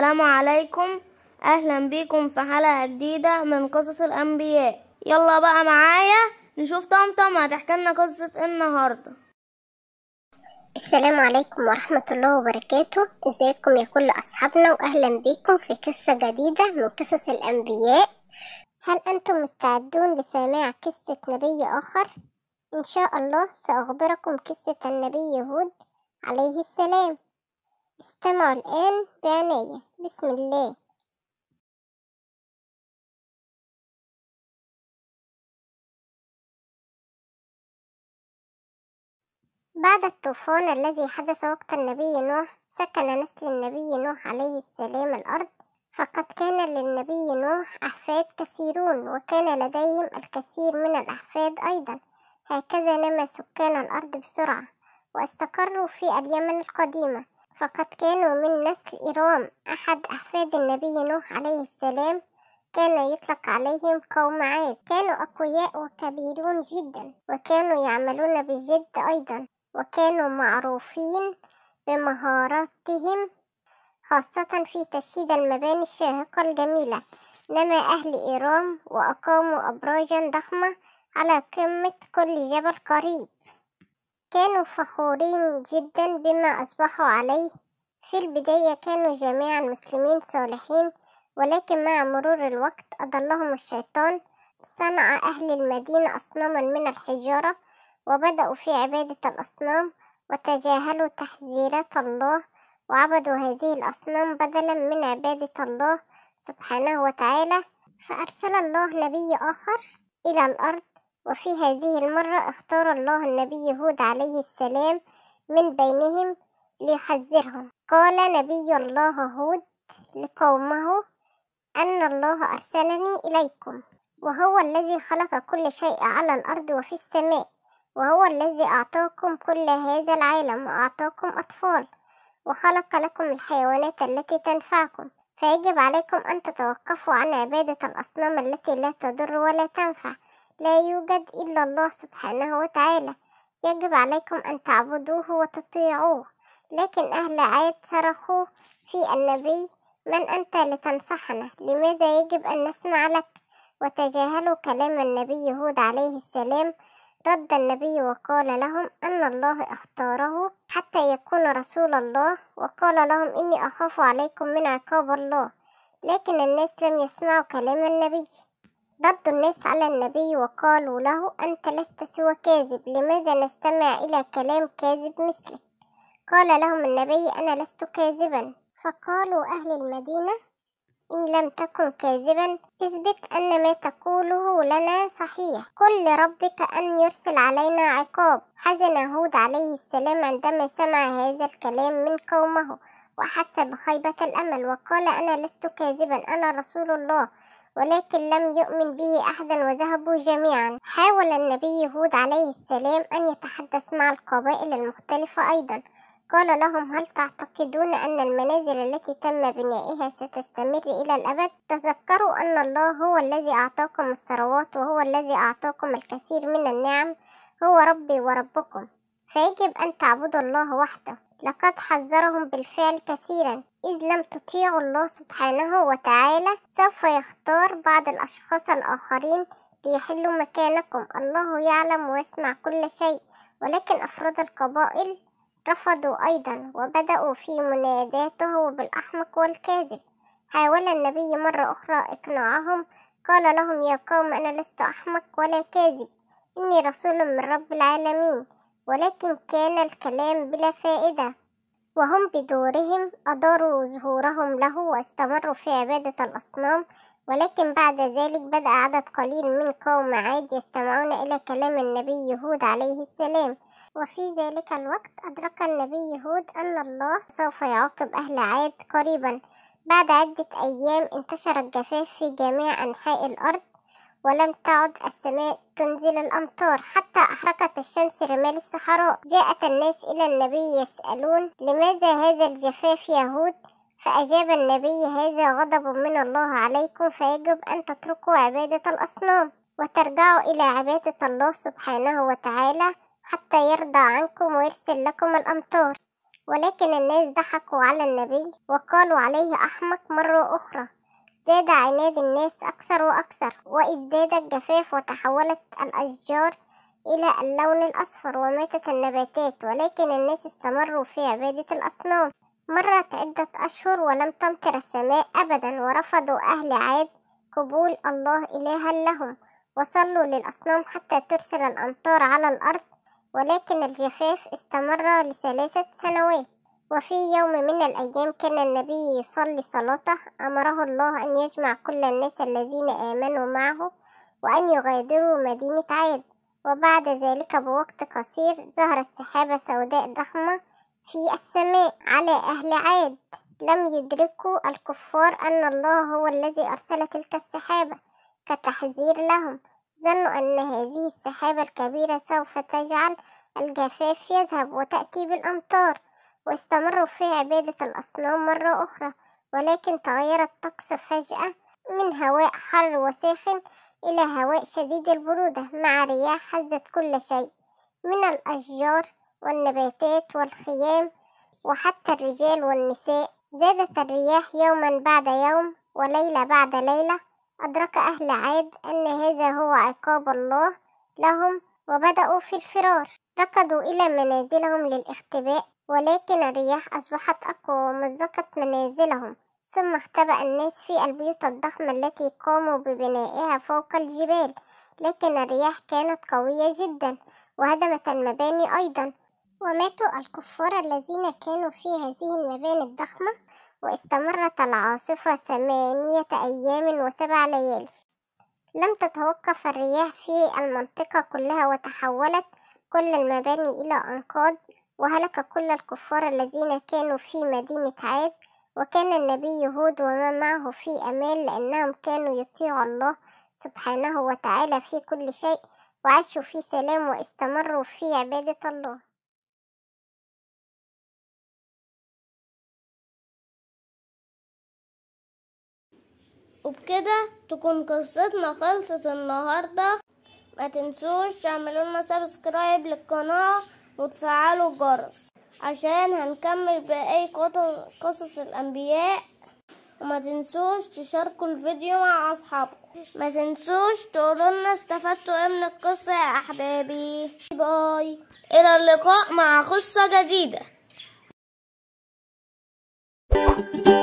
السلام عليكم اهلا بيكم في حلقه جديده من قصص الانبياء يلا بقى معايا نشوف طمطم هتحكي لنا قصه إيه النهارده السلام عليكم ورحمة الله وبركاته ازيكم يا كل اصحابنا واهلا بيكم في قصة جديدة من قصص الانبياء هل انتم مستعدون لسماع قصة نبي اخر ان شاء الله ساخبركم قصة النبي هود عليه السلام استمعوا الآن بعناية بسم الله بعد الطوفان الذي حدث وقت النبي نوح سكن نسل النبي نوح عليه السلام الأرض فقد كان للنبي نوح أحفاد كثيرون وكان لديهم الكثير من الأحفاد أيضا هكذا نما سكان الأرض بسرعة واستقروا في اليمن القديمة فقد كانوا من نسل إرام أحد أحفاد النبي نوح عليه السلام كان يطلق عليهم قوم عاد كانوا أقوياء وكبيرون جدا وكانوا يعملون بالجد أيضا وكانوا معروفين بمهاراتهم خاصة في تشييد المباني الشاهقة الجميلة نما أهل إيرام وأقاموا أبراجا ضخمة على قمة كل جبل قريب كانوا فخورين جدا بما أصبحوا عليه في البداية كانوا جميعا مسلمين صالحين ولكن مع مرور الوقت أضلهم الشيطان صنع أهل المدينة أصناما من الحجارة وبدأوا في عبادة الأصنام وتجاهلوا تحذيرات الله وعبدوا هذه الأصنام بدلا من عبادة الله سبحانه وتعالى فأرسل الله نبي آخر إلى الأرض وفي هذه المرة اختار الله النبي هود عليه السلام من بينهم ليحذرهم قال نبي الله هود لقومه أن الله أرسلني إليكم وهو الذي خلق كل شيء على الأرض وفي السماء وهو الذي أعطاكم كل هذا العالم وأعطاكم أطفال وخلق لكم الحيوانات التي تنفعكم فيجب عليكم أن تتوقفوا عن عبادة الأصنام التي لا تضر ولا تنفع لا يوجد إلا الله سبحانه وتعالى يجب عليكم أن تعبدوه وتطيعوه لكن أهل عاد صرخوا في النبي من أنت لتنصحنا لماذا يجب أن نسمع لك وتجاهلوا كلام النبي هود عليه السلام رد النبي وقال لهم أن الله اختاره حتى يكون رسول الله وقال لهم إني أخاف عليكم من عقاب الله لكن الناس لم يسمعوا كلام النبي رد الناس على النبي وقالوا له أنت لست سوى كاذب لماذا نستمع إلى كلام كاذب مثلك قال لهم النبي أنا لست كاذبا فقالوا أهل المدينة إن لم تكن كاذبا اثبت أن ما تقوله لنا صحيح قل لربك أن يرسل علينا عقاب حزن هود عليه السلام عندما سمع هذا الكلام من قومه وحس بخيبة الأمل وقال أنا لست كاذبا أنا رسول الله ولكن لم يؤمن به أحد وذهبوا جميعا حاول النبي هود عليه السلام أن يتحدث مع القبائل المختلفة أيضا قال لهم هل تعتقدون أن المنازل التي تم بنائها ستستمر إلى الأبد؟ تذكروا أن الله هو الذي أعطاكم الثروات وهو الذي أعطاكم الكثير من النعم هو ربي وربكم فيجب أن تعبدوا الله وحده لقد حذرهم بالفعل كثيرا إذ لم تطيعوا الله سبحانه وتعالى سوف يختار بعض الأشخاص الآخرين ليحلوا مكانكم الله يعلم ويسمع كل شيء ولكن أفراد القبائل رفضوا أيضا وبدأوا في مناداته بالأحمق والكاذب حاول النبي مرة أخرى إقناعهم قال لهم يا قوم أنا لست أحمق ولا كاذب إني رسول من رب العالمين ولكن كان الكلام بلا فائدة وهم بدورهم أداروا ظهورهم له واستمروا في عبادة الأصنام ولكن بعد ذلك بدأ عدد قليل من قوم عاد يستمعون إلى كلام النبي يهود عليه السلام وفي ذلك الوقت أدرك النبي يهود أن الله سوف يعاقب أهل عاد قريبا بعد عدة أيام انتشر الجفاف في جميع أنحاء الأرض ولم تعد السماء تنزل الأمطار حتى أحرقت الشمس رمال الصحراء جاءت الناس إلى النبي يسألون لماذا هذا الجفاف يهود فأجاب النبي هذا غضب من الله عليكم فيجب أن تتركوا عبادة الأصنام وترجعوا إلى عبادة الله سبحانه وتعالى حتى يرضى عنكم ويرسل لكم الأمطار ولكن الناس ضحكوا على النبي وقالوا عليه أحمق مرة أخرى زاد عناد الناس أكثر وأكثر وازداد الجفاف وتحولت الأشجار إلى اللون الأصفر وماتت النباتات ولكن الناس استمروا في عبادة الأصنام مرت عدة أشهر ولم تمطر السماء أبدا ورفضوا أهل عاد قبول الله إلها لهم وصلوا للأصنام حتى ترسل الأمطار على الأرض ولكن الجفاف استمر لثلاثة سنوات وفي يوم من الأيام كان النبي يصلي صلاته أمره الله أن يجمع كل الناس الذين آمنوا معه وأن يغادروا مدينة عاد وبعد ذلك بوقت قصير ظهرت سحابة سوداء ضخمة في السماء على أهل عاد لم يدركوا الكفار أن الله هو الذي أرسل تلك السحابة كتحذير لهم ظنوا أن هذه السحابة الكبيرة سوف تجعل الجفاف يذهب وتأتي بالأمطار واستمروا في عبادة الأصنام مرة أخرى ولكن تغير الطقس فجأة من هواء حر وساخن إلى هواء شديد البرودة مع رياح هزت كل شيء من الأشجار والنباتات والخيام وحتى الرجال والنساء زادت الرياح يوما بعد يوم وليلة بعد ليلة أدرك أهل عاد أن هذا هو عقاب الله لهم وبدأوا في الفرار ركضوا إلى منازلهم للاختباء ولكن الرياح أصبحت أقوى ومزقت منازلهم ثم اختبأ الناس في البيوت الضخمة التي قاموا ببنائها فوق الجبال لكن الرياح كانت قوية جدا وهدمت المباني أيضا وماتوا الكفار الذين كانوا في هذه المباني الضخمة واستمرت العاصفة ثمانية أيام وسبع ليالي لم تتوقف الرياح في المنطقة كلها وتحولت كل المباني إلى أنقاض وهلك كل الكفار الذين كانوا في مدينة عاد وكان النبي هود ومن معه في أمان لأنهم كانوا يطيعوا الله سبحانه وتعالى في كل شيء وعاشوا في سلام واستمروا في عبادة الله وبكده تكون قصتنا خلصت النهاردة ما تنسوش تعملوا لنا سبسكرايب للقناة وتفعلوا الجرس عشان هنكمل بأي قصص الانبياء وما تنسوش تشاركوا الفيديو مع اصحابكم ما تنسوش تقولوا لنا استفدتوا ايه من القصه يا احبابي باي الى اللقاء مع قصه جديده